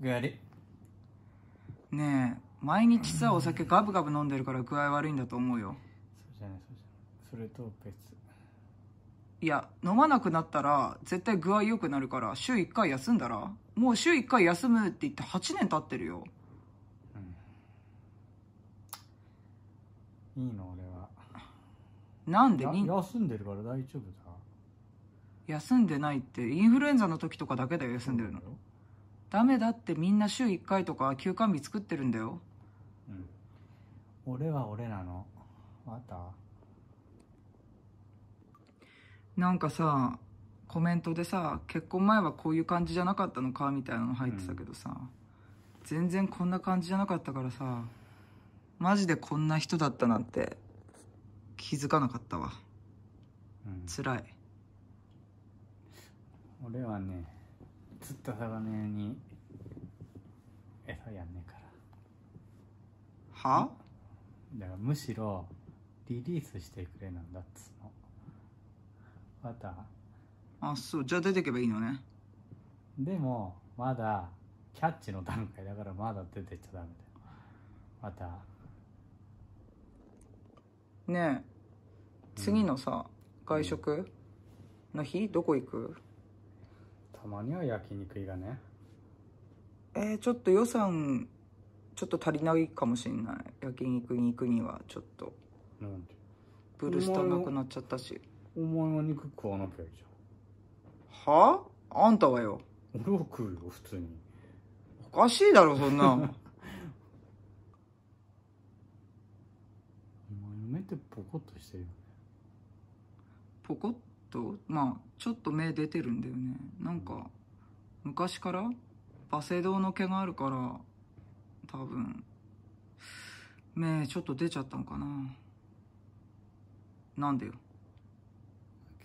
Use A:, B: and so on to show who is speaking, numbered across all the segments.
A: 具合ねえ毎日さお酒ガブガブ飲んでるから具合悪いんだと思うよ
B: そうじゃないそうじゃないそれと別
A: いや飲まなくなったら絶対具合良くなるから週1回休んだらもう週1回休むって言って8年経ってるよ、うん、いいの俺はなんでに休んでるから大丈夫だ休んでないってインフルエンザの時とかだけだよ休んでるのよダメだってみんな週1回とか休館日作ってるんだようん俺は俺なのまたなんかさコメントでさ結婚前はこういう感じじゃなかったのかみたいなの入ってたけどさ、うん、全然こんな感じじゃなかったからさマジでこんな人だったなんて気づかなかったわ、うん、辛い俺はね釣っ
B: た魚屋に餌やんねえからはだからむしろリリースしてくれなんだっつのまた
A: あそうじゃあ出てけばいいのねでも
B: まだキャッチの段階だからまだ出てっちゃダメだよまた
A: ねえ次のさ、うん、外食の日どこ行くたまには焼肉いがねえー、ちょっと予算ちょっと足りないかもしんない焼肉に行くにはちょっとなんでブルスタなくなっちゃったしお前は肉食わなきゃいいじゃんはああんたはよ俺は食うよ普通におかしいだろそんな お前目ってポコッとしてるよねポコッとまあちょっと目出てるんだよねなんか昔からバセドウの毛があるから多分目ちょっと出ちゃったのかななんでよ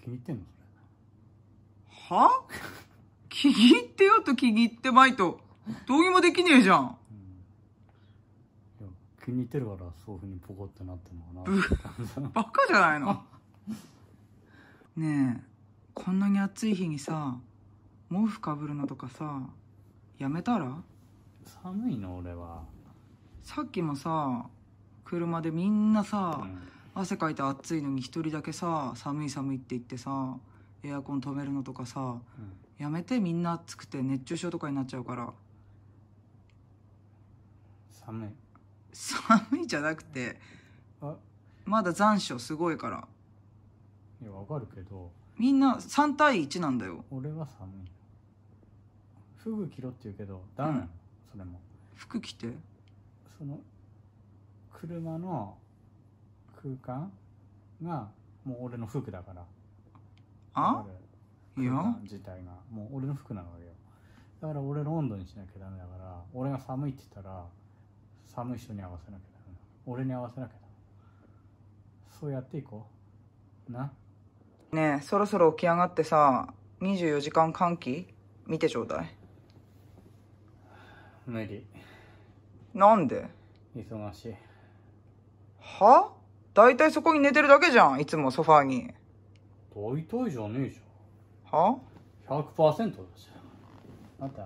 A: 気に入ってんのそれは気に入ってよと気に入ってまいとどうにもできねえじゃん、
B: 気に入ってるからそういうふうにポコってなってんのかな
A: バカじゃないのねえこんなに暑い日にさ毛布かぶるのとかさやめたら寒いの俺はさっきもさ車でみんなさ、うん、汗かいて暑いのに一人だけさ寒い寒いって言ってさエアコン止めるのとかさ、うん、やめてみんな暑くて熱中症とかになっちゃうから寒い 寒いじゃなくてまだ残暑すごいから
B: いやわかるけど
A: みんな3対1なんだよ俺は寒いフグ着ろって言うけどダメなの、うん、それも服着てその
B: 車の空間がもう俺の服だからあいや自体がもう俺の服なわけよだから俺の温度にしなきゃダメだから俺が寒いって言ったら寒い人に合わせなきゃダメ俺に合わせなきゃダメそうやっていこうな
A: ねえ、そろそろ起き上がってさ、24時間換気見てちょうだい。無理。なんで忙しい。は大体そこに寝てるだけじゃん、いつもソファーに。大体じゃねえじゃん。は ?100% だし。あんた、